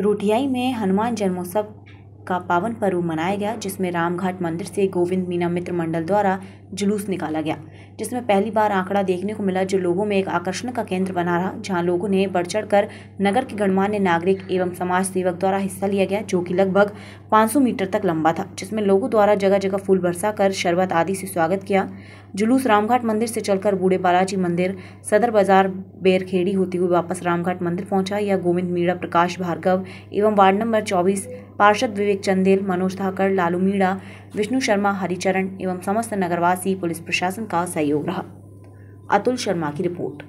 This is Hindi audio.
रुटियाई में हनुमान जन्मोत्सव का पावन पर्व मनाया गया जिसमें रामघाट मंदिर से गोविंद मीना मित्र मंडल द्वारा जुलूस निकाला गया जिसमें पहली बार आंकड़ा देखने को मिला जो लोगों में एक आकर्षण का केंद्र बना रहा जहां लोगों ने बढ़ चढ़ कर नगर के गणमान्य नागरिक एवं समाज सेवक द्वारा हिस्सा लिया गया जो कि लगभग 500 मीटर तक लंबा था जिसमें लोगों द्वारा जगह जगह फूल बरसा कर शरबत आदि से स्वागत किया जुलूस रामघाट मंदिर से चलकर बूढ़े बालाजी मंदिर सदर बाजार बेरखेड़ी होती हुई वापस रामघाट मंदिर पहुंचा या गोविंद मीणा प्रकाश भार्गव एवं वार्ड नंबर चौबीस पार्षद विवेक चंदेल मनोज धाकर लालू मीणा विष्णु शर्मा हरिचरण एवं समस्त नगरवासी पुलिस प्रशासन का सहयोग रहा अतुल शर्मा की रिपोर्ट